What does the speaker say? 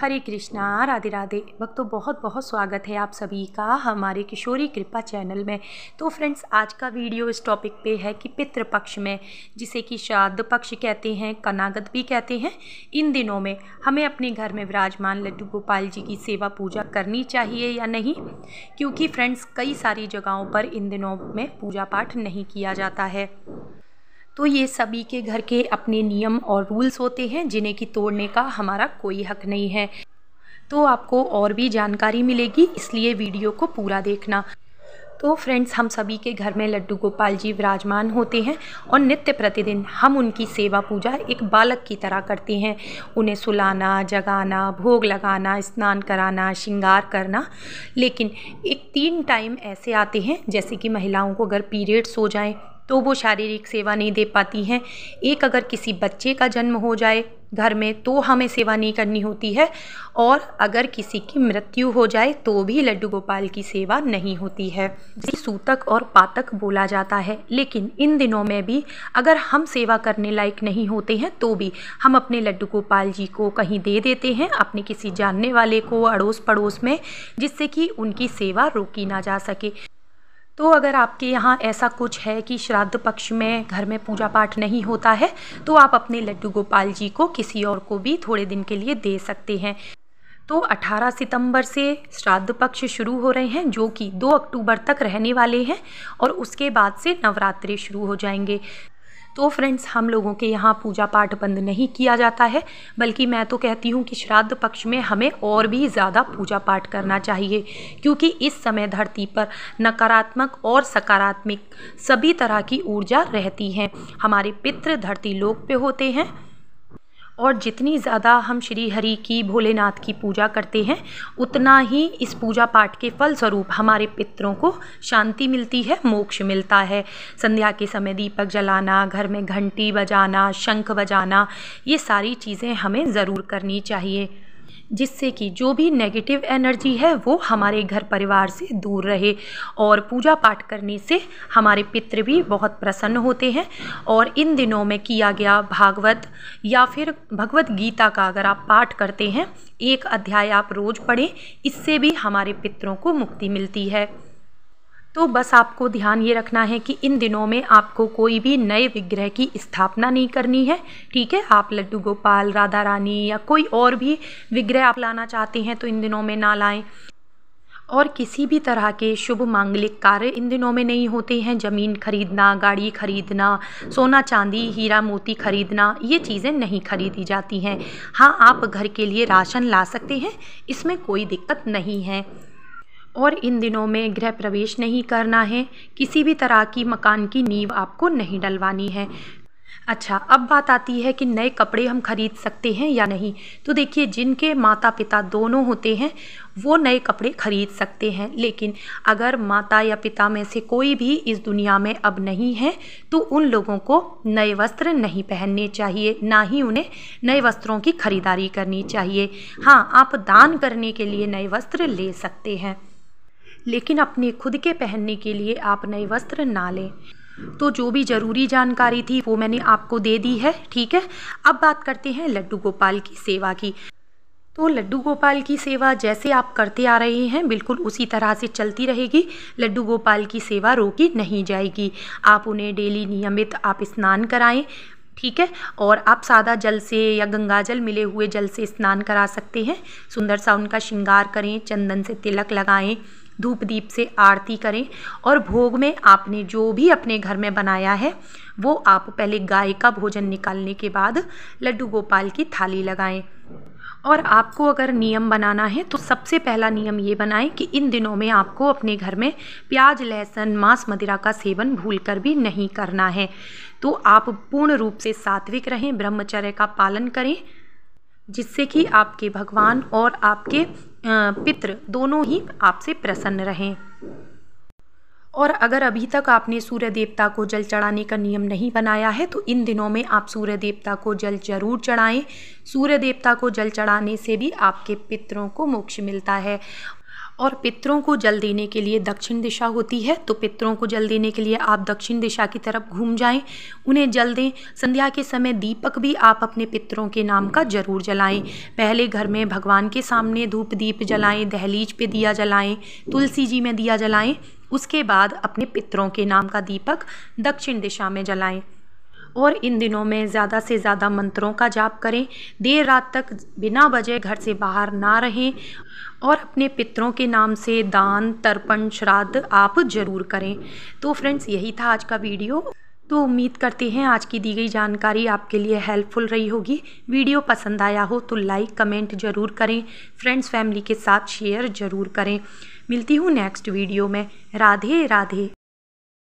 हरे कृष्णा राधे राधे भक्तों बहुत बहुत स्वागत है आप सभी का हमारे किशोरी कृपा चैनल में तो फ्रेंड्स आज का वीडियो इस टॉपिक पे है कि पितृपक्ष में जिसे कि श्राद्ध पक्ष कहते हैं कनागत भी कहते हैं इन दिनों में हमें अपने घर में विराजमान लड्डू गोपाल जी की सेवा पूजा करनी चाहिए या नहीं क्योंकि फ्रेंड्स कई सारी जगहों पर इन दिनों में पूजा पाठ नहीं किया जाता है तो ये सभी के घर के अपने नियम और रूल्स होते हैं जिन्हें कि तोड़ने का हमारा कोई हक नहीं है तो आपको और भी जानकारी मिलेगी इसलिए वीडियो को पूरा देखना तो फ्रेंड्स हम सभी के घर में लड्डू गोपाल जी विराजमान होते हैं और नित्य प्रतिदिन हम उनकी सेवा पूजा एक बालक की तरह करते हैं उन्हें सुलाना जगाना भोग लगाना स्नान कराना श्रृंगार करना लेकिन एक तीन टाइम ऐसे आते हैं जैसे कि महिलाओं को अगर पीरियड्स हो जाएं तो वो शारीरिक सेवा नहीं दे पाती हैं एक अगर किसी बच्चे का जन्म हो जाए घर में तो हमें सेवा नहीं करनी होती है और अगर किसी की मृत्यु हो जाए तो भी लड्डू गोपाल की सेवा नहीं होती है जिसे सूतक और पातक बोला जाता है लेकिन इन दिनों में भी अगर हम सेवा करने लायक नहीं होते हैं तो भी हम अपने लड्डू गोपाल जी को कहीं दे देते हैं अपने किसी जानने वाले को अड़ोस पड़ोस में जिससे कि उनकी सेवा रोकी ना जा सके तो अगर आपके यहाँ ऐसा कुछ है कि श्राद्ध पक्ष में घर में पूजा पाठ नहीं होता है तो आप अपने लड्डू गोपाल जी को किसी और को भी थोड़े दिन के लिए दे सकते हैं तो 18 सितंबर से श्राद्ध पक्ष शुरू हो रहे हैं जो कि 2 अक्टूबर तक रहने वाले हैं और उसके बाद से नवरात्रे शुरू हो जाएंगे तो फ्रेंड्स हम लोगों के यहाँ पूजा पाठ बंद नहीं किया जाता है बल्कि मैं तो कहती हूँ कि श्राद्ध पक्ष में हमें और भी ज़्यादा पूजा पाठ करना चाहिए क्योंकि इस समय धरती पर नकारात्मक और सकारात्मक सभी तरह की ऊर्जा रहती है हमारे पितृ धरती लोक पे होते हैं और जितनी ज़्यादा हम श्री हरि की भोलेनाथ की पूजा करते हैं उतना ही इस पूजा पाठ के फलस्वरूप हमारे पितरों को शांति मिलती है मोक्ष मिलता है संध्या के समय दीपक जलाना घर में घंटी बजाना शंख बजाना ये सारी चीज़ें हमें ज़रूर करनी चाहिए जिससे कि जो भी नेगेटिव एनर्जी है वो हमारे घर परिवार से दूर रहे और पूजा पाठ करने से हमारे पितृ भी बहुत प्रसन्न होते हैं और इन दिनों में किया गया भागवत या फिर भगवत गीता का अगर आप पाठ करते हैं एक अध्याय आप रोज़ पढ़ें इससे भी हमारे पितरों को मुक्ति मिलती है तो बस आपको ध्यान ये रखना है कि इन दिनों में आपको कोई भी नए विग्रह की स्थापना नहीं करनी है ठीक है आप लड्डू गोपाल राधा रानी या कोई और भी विग्रह आप लाना चाहते हैं तो इन दिनों में ना लाएं और किसी भी तरह के शुभ मांगलिक कार्य इन दिनों में नहीं होते हैं ज़मीन खरीदना गाड़ी खरीदना सोना चांदी हीरा मोती खरीदना ये चीज़ें नहीं खरीदी जाती हैं हाँ आप घर के लिए राशन ला सकते हैं इसमें कोई दिक्कत नहीं है और इन दिनों में गृह प्रवेश नहीं करना है किसी भी तरह की मकान की नींव आपको नहीं डलवानी है अच्छा अब बात आती है कि नए कपड़े हम खरीद सकते हैं या नहीं तो देखिए जिनके माता पिता दोनों होते हैं वो नए कपड़े खरीद सकते हैं लेकिन अगर माता या पिता में से कोई भी इस दुनिया में अब नहीं है तो उन लोगों को नए वस्त्र नहीं पहनने चाहिए ना ही उन्हें नए वस्त्रों की खरीदारी करनी चाहिए हाँ आप दान करने के लिए नए वस्त्र ले सकते हैं लेकिन अपने खुद के पहनने के लिए आप नए वस्त्र ना लें तो जो भी ज़रूरी जानकारी थी वो मैंने आपको दे दी है ठीक है अब बात करते हैं लड्डू गोपाल की सेवा की तो लड्डू गोपाल की सेवा जैसे आप करते आ रहे हैं बिल्कुल उसी तरह से चलती रहेगी लड्डू गोपाल की सेवा रोकी नहीं जाएगी आप उन्हें डेली नियमित आप स्नान कराएं ठीक है और आप सादा जल से या गंगा जल मिले हुए जल से स्नान करा सकते हैं सुंदर सा उनका श्रृंगार करें चंदन से तिलक लगाएं धूप दीप से आरती करें और भोग में आपने जो भी अपने घर में बनाया है वो आप पहले गाय का भोजन निकालने के बाद लड्डू गोपाल की थाली लगाएं और आपको अगर नियम बनाना है तो सबसे पहला नियम ये बनाएं कि इन दिनों में आपको अपने घर में प्याज लहसुन मांस मदिरा का सेवन भूल कर भी नहीं करना है तो आप पूर्ण रूप से सात्विक रहें ब्रह्मचर्य का पालन करें जिससे कि आपके भगवान और आपके पितृ दोनों ही आपसे प्रसन्न रहें और अगर अभी तक आपने सूर्य देवता को जल चढ़ाने का नियम नहीं बनाया है तो इन दिनों में आप सूर्य देवता को जल जरूर चढ़ाएं सूर्य देवता को जल चढ़ाने से भी आपके पितरों को मोक्ष मिलता है और पितरों को जल देने के लिए दक्षिण दिशा होती है तो पितरों को जल देने के लिए आप दक्षिण दिशा की तरफ घूम जाएं उन्हें जल दें संध्या के समय दीपक भी आप अपने पितरों के नाम का जरूर जलाएं पहले घर में भगवान के सामने धूप दीप जलाएं दहलीज पे दिया जलाएं तुलसी जी में दिया जलाएं उसके बाद अपने पितरों के नाम का दीपक दक्षिण दिशा में जलाएँ और इन दिनों में ज़्यादा से ज़्यादा मंत्रों का जाप करें देर रात तक बिना बजे घर से बाहर ना रहें और अपने पितरों के नाम से दान तर्पण श्राद्ध आप ज़रूर करें तो फ्रेंड्स यही था आज का वीडियो तो उम्मीद करते हैं आज की दी गई जानकारी आपके लिए हेल्पफुल रही होगी वीडियो पसंद आया हो तो लाइक कमेंट ज़रूर करें फ्रेंड्स फैमिली के साथ शेयर ज़रूर करें मिलती हूँ नेक्स्ट वीडियो में राधे राधे